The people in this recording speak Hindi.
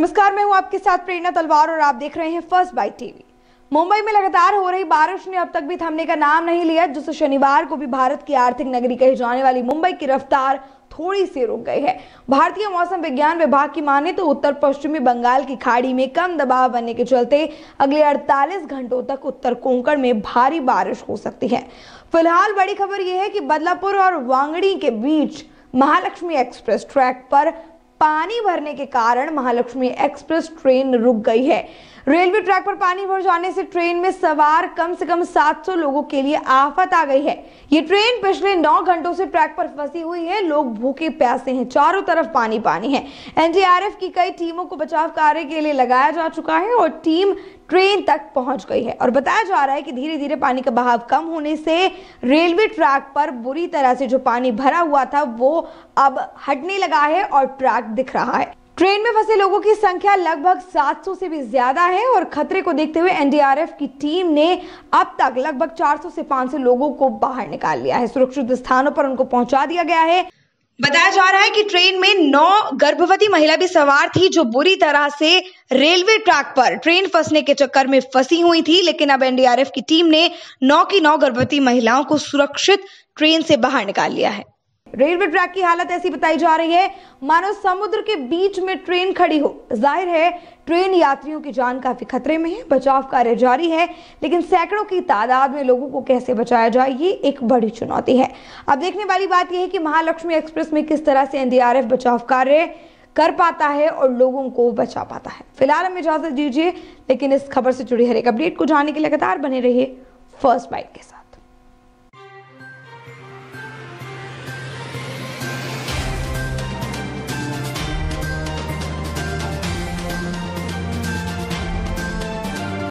नमस्कार मैं हूं आपके साथ प्रेरणा तलवार और आप देख रहे हैं फर्स्ट बाइट टीवी मुंबई में लगातार हो रही बारिश ने अब तक भी थमने का नाम नहीं लिया जिससे शनिवार को भी भारत की आर्थिक नगरी कही जाने वाली मुंबई की रफ्तार थोड़ी सी रुक गई है भारतीय मौसम विज्ञान विभाग की माने तो उत्तर पश्चिमी बंगाल की खाड़ी में कम दबाव बनने के चलते अगले 48 घंटों तक उत्तर कोंकण में भारी बारिश हो सकती है फिलहाल बड़ी खबर यह है कि बदलापुर और वांगड़ी के बीच महालक्ष्मी एक्सप्रेस ट्रैक पर पानी भरने के कारण महालक्ष्मी एक्सप्रेस ट्रेन रुक गई है रेलवे ट्रैक पर पानी भर जाने से ट्रेन में सवार कम से कम 700 लोगों के लिए आफत आ गई है ये ट्रेन पिछले 9 घंटों से ट्रैक पर फंसी हुई है लोग भूखे प्यासे हैं चारों तरफ पानी पानी है एनडीआरएफ की कई टीमों को बचाव कार्य के लिए लगाया जा चुका है और टीम ट्रेन तक पहुंच गई है और बताया जा रहा है कि धीरे धीरे पानी का बहाव कम होने से रेलवे ट्रैक पर बुरी तरह से जो पानी भरा हुआ था वो अब हटने लगा है और ट्रैक दिख रहा है ट्रेन में फंसे लोगों की संख्या लगभग 700 से भी ज्यादा है और खतरे को देखते हुए एनडीआरएफ की टीम ने अब तक लगभग 400 से 500 लोगों को बाहर निकाल लिया है सुरक्षित स्थानों पर उनको पहुंचा दिया गया है बताया जा रहा है कि ट्रेन में नौ गर्भवती महिला भी सवार थी जो बुरी तरह से रेलवे ट्रैक पर ट्रेन फंसने के चक्कर में फंसी हुई थी लेकिन अब एनडीआरएफ की टीम ने नौ की नौ गर्भवती महिलाओं को सुरक्षित ट्रेन से बाहर निकाल लिया है रेलवे ट्रैक की हालत ऐसी बताई जा रही है मानो समुद्र के बीच में ट्रेन खड़ी हो जाहिर है ट्रेन यात्रियों की जान काफी खतरे में है बचाव कार्य जारी है लेकिन सैकड़ों की तादाद में लोगों को कैसे बचाया जाए ये एक बड़ी चुनौती है अब देखने वाली बात यह है कि महालक्ष्मी एक्सप्रेस में किस तरह से एनडीआरएफ बचाव कार्य कर पाता है और लोगों को बचा पाता है फिलहाल हम इजाजत दीजिए लेकिन इस खबर से जुड़ी हर एक अपडेट को जानने के लगातार बने रहिए फर्स्ट बाइट के साथ